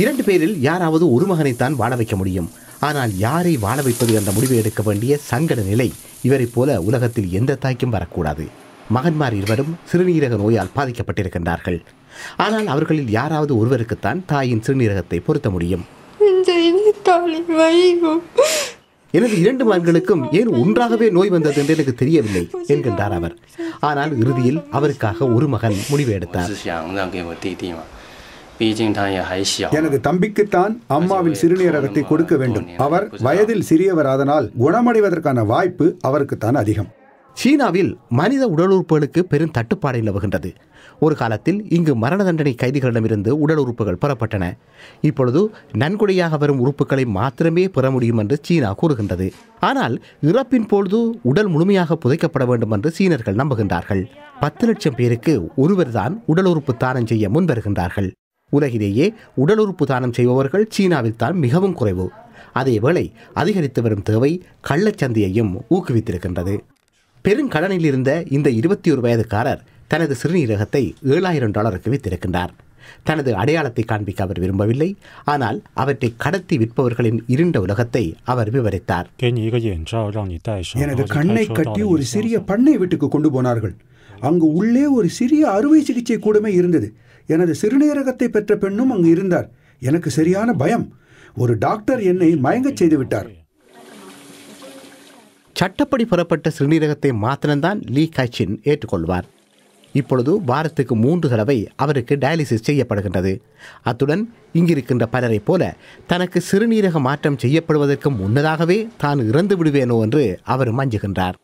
இரண்டு பேரில் யாராவது ஒரு மகனைத்தான் வாழ வைக்க முடியும் ஆனால் யாரை வாழ வைப்பது என்ற முடிவை எடுக்க வேண்டிய சங்கட நிலை இவரைப் போல உலகத்தில் எந்த தாய்க்கும் வரக்கூடாது மகன்மார் இருவரும் சிறுநீரக நோயால் பாதிக்கப்பட்டிருக்கின்றார்கள் ஆனால் அவர்களில் யாராவது ஒருவருக்குத்தான் தாயின் சிறுநீரகத்தை பொருத்த முடியும் எனது இரண்டு மகன்களுக்கும் ஏன் ஒன்றாகவே நோய் வந்தது என்று எனக்கு தெரியவில்லை என்கின்றார் அவர் ஆனால் இறுதியில் அவருக்காக ஒரு மகன் முடிவு எடுத்தார் எனது தம்பிக்குத்தான் அம்மாவின் சிறுநீரகத்தை கொடுக்க வேண்டும் அவர் வயதில் சிறியவர் அதனால் குணமடைவதற்கான வாய்ப்பு அவருக்குத்தான் அதிகம் சீனாவில் மனித உடல் உறுப்புகளுக்கு பெரும் தட்டுப்பாடு நிலவுகின்றது ஒரு காலத்தில் இங்கு மரண தண்டனை கைதிகளிடமிருந்து உடல் உறுப்புகள் பெறப்பட்டன இப்பொழுது நன்கொடையாக வரும் உறுப்புகளை மாத்திரமே பெற முடியும் என்று சீனா கூறுகின்றது ஆனால் இறப்பின் பொழுது உடல் முழுமையாக புதைக்கப்பட வேண்டும் என்று சீனர்கள் நம்புகின்றார்கள் பத்து லட்சம் பேருக்கு ஒருவர்தான் உடல் உறுப்பு தானம் செய்ய முன்வருகின்றார்கள் உலகிலேயே உடல் உறுப்பு தானம் செய்பவர்கள் சீனாவில் தான் மிகவும் குறைவு அதேவேளை அதிகரித்து வரும் தேவை கள்ளச்சந்தையையும் ஊக்குவித்திருக்கின்றது பெருங்கடனில் இருந்த இந்த இருபத்தி ஒரு வயதுக்காரர் தனது சிறுநீரகத்தை ஏழாயிரம் டாலருக்கு வித்திருக்கின்றார் தனது அடையாளத்தை காண்பிக்க அவர் விரும்பவில்லை ஆனால் அவற்றை கடத்தி விற்பவர்களின் இருண்ட உலகத்தை அவர் விவரித்தார் எனது கண்ணை கட்டி ஒரு சிறிய பண்ணை வீட்டுக்கு கொண்டு போனார்கள் அங்கு உள்ளே ஒரு சிறிய அறுவை சிகிச்சை கூடமே இருந்தது எனது சிறுநீரகத்தை பெற்ற பெண்ணும் அங்கு இருந்தார் எனக்கு சரியான பயம் ஒரு டாக்டர் என்னை மயங்கச் செய்து விட்டார் சட்டப்படி புறப்பட்ட சிறுநீரகத்தை மாத்திரம்தான் லீ காய்ச்சின் ஏற்றுக்கொள்வார் இப்பொழுது வாரத்துக்கு மூன்று தடவை அவருக்கு டயாலிசிஸ் செய்யப்படுகின்றது அத்துடன் இங்கிருக்கின்ற பலரைப் போல தனக்கு சிறுநீரக மாற்றம் செய்யப்படுவதற்கு முன்னதாகவே தான் இறந்து விடுவேனோ என்று அவர் மஞ்சுகின்றார்